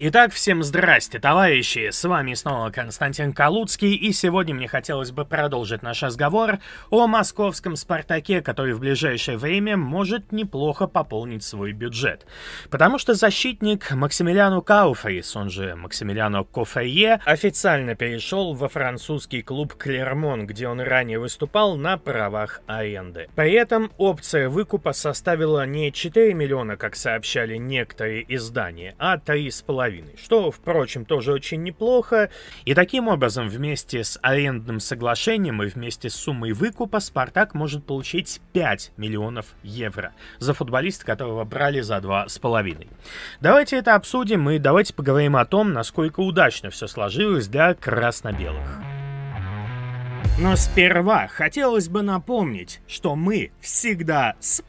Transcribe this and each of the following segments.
Итак, всем здрасте, товарищи! С вами снова Константин Калуцкий, и сегодня мне хотелось бы продолжить наш разговор о московском «Спартаке», который в ближайшее время может неплохо пополнить свой бюджет. Потому что защитник Максимилиану Кауфейс, он же Максимилиано Кофейе, официально перешел во французский клуб «Клермон», где он ранее выступал на правах аренды. При этом опция выкупа составила не 4 миллиона, как сообщали некоторые издания, а 3,5 2,5, что, впрочем, тоже очень неплохо. И таким образом, вместе с арендным соглашением и вместе с суммой выкупа Спартак может получить 5 миллионов евро за футболиста, которого брали за 2,5. Давайте это обсудим и давайте поговорим о том, насколько удачно все сложилось для красно-белых. Но сперва хотелось бы напомнить, что мы всегда с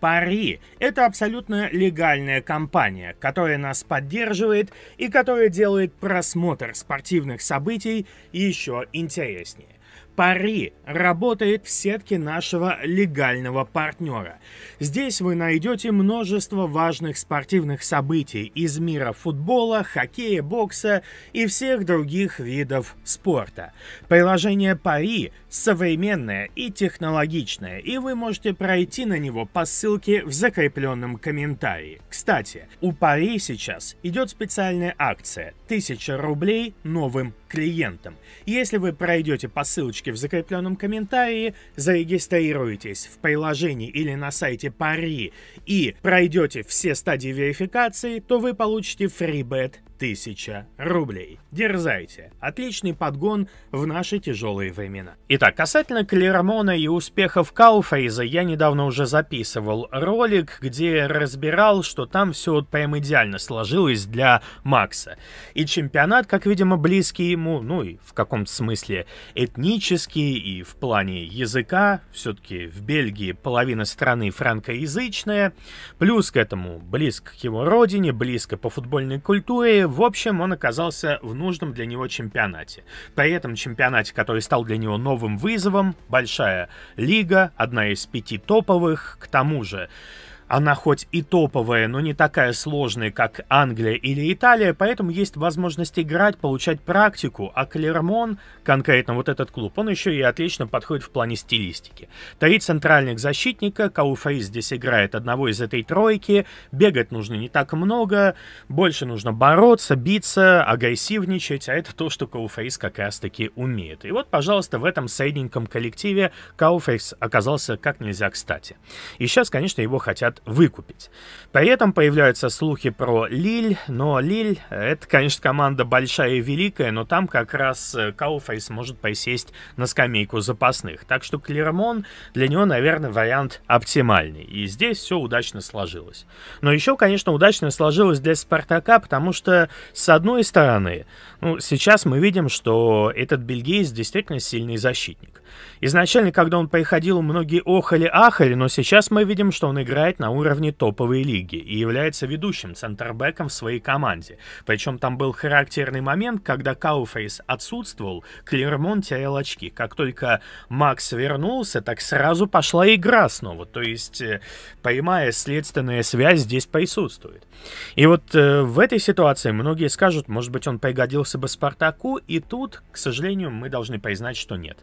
Пари – это абсолютно легальная компания, которая нас поддерживает и которая делает просмотр спортивных событий еще интереснее. Пари работает в сетке нашего легального партнера. Здесь вы найдете множество важных спортивных событий из мира футбола, хоккея, бокса и всех других видов спорта. Приложение Пари современное и технологичное, и вы можете пройти на него по ссылке в закрепленном комментарии. Кстати, у Пари сейчас идет специальная акция 1000 рублей новым клиентам. Если вы пройдете по ссылочке в закрепленном комментарии, зарегистрируетесь в приложении или на сайте Пари и пройдете все стадии верификации, то вы получите фрибет 1000 рублей. Дерзайте. Отличный подгон в наши тяжелые времена. Итак, касательно Клермона и успехов Кауфейза, я недавно уже записывал ролик, где разбирал, что там все вот прям идеально сложилось для Макса. И чемпионат, как видимо, близкий ему, ну и в каком-то смысле этнический, и в плане языка, все-таки в Бельгии половина страны франкоязычная, плюс к этому близко к его родине, близко по футбольной культуре, в общем, он оказался в нужном для него чемпионате. При этом чемпионате, который стал для него новым вызовом, большая лига, одна из пяти топовых, к тому же она хоть и топовая, но не такая сложная, как Англия или Италия, поэтому есть возможность играть, получать практику, а Клермон, конкретно вот этот клуб, он еще и отлично подходит в плане стилистики. Три центральных защитника, Кауфей здесь играет одного из этой тройки, бегать нужно не так много, больше нужно бороться, биться, агрессивничать, а это то, что Кауфейс как раз-таки умеет. И вот, пожалуйста, в этом средненьком коллективе Кауфейс оказался как нельзя кстати. И сейчас, конечно, его хотят хотят выкупить. При этом появляются слухи про Лиль, но Лиль — это, конечно, команда большая и великая, но там как раз э, Кауфейс может посесть на скамейку запасных. Так что Клермон для него, наверное, вариант оптимальный. И здесь все удачно сложилось. Но еще, конечно, удачно сложилось для Спартака, потому что, с одной стороны, ну, сейчас мы видим, что этот бельгиец действительно сильный защитник. Изначально, когда он приходил, многие охали-ахали, но сейчас мы видим, что он играет на на уровне топовой лиги и является ведущим центрбеком в своей команде. Причем там был характерный момент, когда Кауфейс отсутствовал, Клермон терял очки. Как только Макс вернулся, так сразу пошла игра снова. То есть э, прямая следственная связь здесь присутствует. И вот э, в этой ситуации многие скажут, может быть, он пригодился бы Спартаку, и тут, к сожалению, мы должны признать, что нет.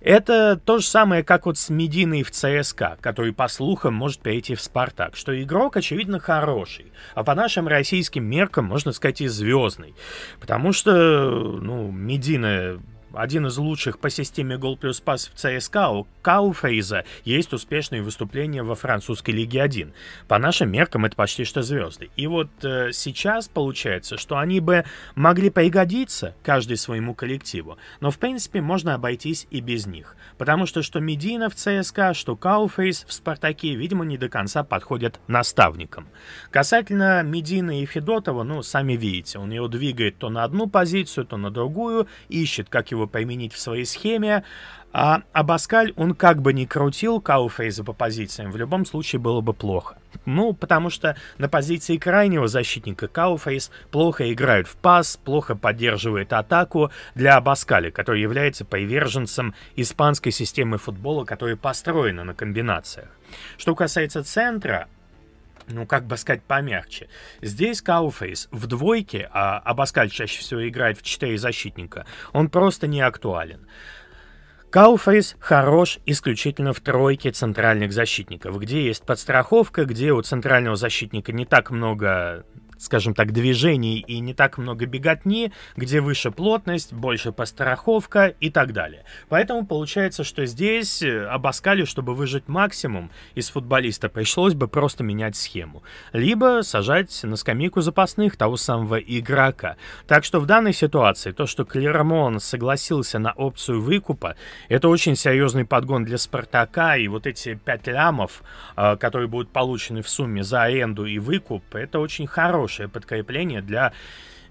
Это то же самое, как вот с Мединой в ЦСКА, который, по слухам, может перейти в Спартак, что игрок, очевидно, хороший, а по нашим российским меркам, можно сказать, и звездный. Потому что, ну, Медина один из лучших по системе гол плюс пас в ЦСКА, у Кауфейза есть успешные выступления во французской Лиге 1. По нашим меркам это почти что звезды. И вот э, сейчас получается, что они бы могли пригодиться каждый своему коллективу, но в принципе можно обойтись и без них. Потому что что Медина в ЦСКА, что Кауфейс в Спартаке, видимо, не до конца подходят наставникам. Касательно Медина и Федотова, ну, сами видите, он его двигает то на одну позицию, то на другую, ищет, как его его применить в своей схеме. А Абаскаль, он как бы не крутил Кауфейза по позициям, в любом случае было бы плохо. Ну, потому что на позиции крайнего защитника Кауфейс плохо играет в пас, плохо поддерживает атаку для Абаскаля, который является приверженцем испанской системы футбола, которая построена на комбинациях. Что касается центра, ну, как бы сказать, помягче. Здесь Кауфейс в двойке, а Абаскаль чаще всего играет в четыре защитника, он просто не актуален. Кауфейс хорош исключительно в тройке центральных защитников, где есть подстраховка, где у центрального защитника не так много скажем так, движений и не так много беготни, где выше плотность, больше постраховка и так далее. Поэтому получается, что здесь э, обоскали, чтобы выжить максимум из футболиста, пришлось бы просто менять схему. Либо сажать на скамейку запасных того самого игрока. Так что в данной ситуации то, что Клермон согласился на опцию выкупа, это очень серьезный подгон для Спартака, и вот эти 5 лямов, э, которые будут получены в сумме за аренду и выкуп, это очень хороший хорошее подкрепление для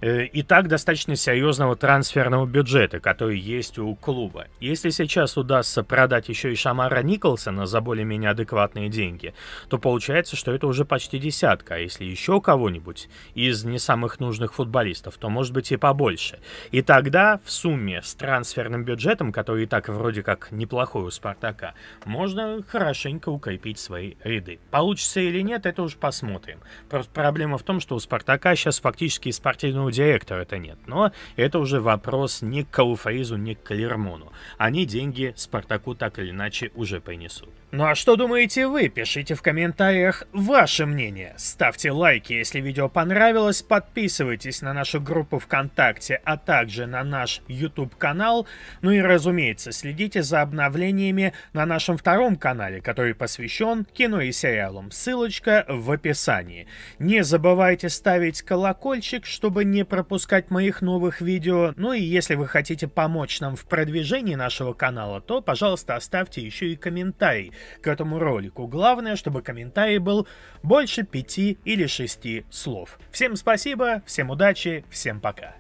Э, и так достаточно серьезного трансферного бюджета, который есть у клуба. Если сейчас удастся продать еще и Шамара Николсона за более-менее адекватные деньги, то получается, что это уже почти десятка, а если еще кого-нибудь из не самых нужных футболистов, то может быть и побольше. И тогда в сумме с трансферным бюджетом, который и так вроде как неплохой у Спартака, можно хорошенько укрепить свои ряды. Получится или нет, это уже посмотрим. Просто проблема в том, что у Спартака сейчас фактически из спортивного у директора это нет. Но это уже вопрос не к Кауфризу, не к Калермону. Они деньги Спартаку так или иначе уже принесут. Ну а что думаете вы? Пишите в комментариях ваше мнение. Ставьте лайки, если видео понравилось, подписывайтесь на нашу группу ВКонтакте, а также на наш YouTube-канал. Ну и разумеется, следите за обновлениями на нашем втором канале, который посвящен кино и сериалам. Ссылочка в описании. Не забывайте ставить колокольчик, чтобы не не пропускать моих новых видео. Ну и если вы хотите помочь нам в продвижении нашего канала, то, пожалуйста, оставьте еще и комментарий к этому ролику. Главное, чтобы комментарий был больше пяти или шести слов. Всем спасибо, всем удачи, всем пока.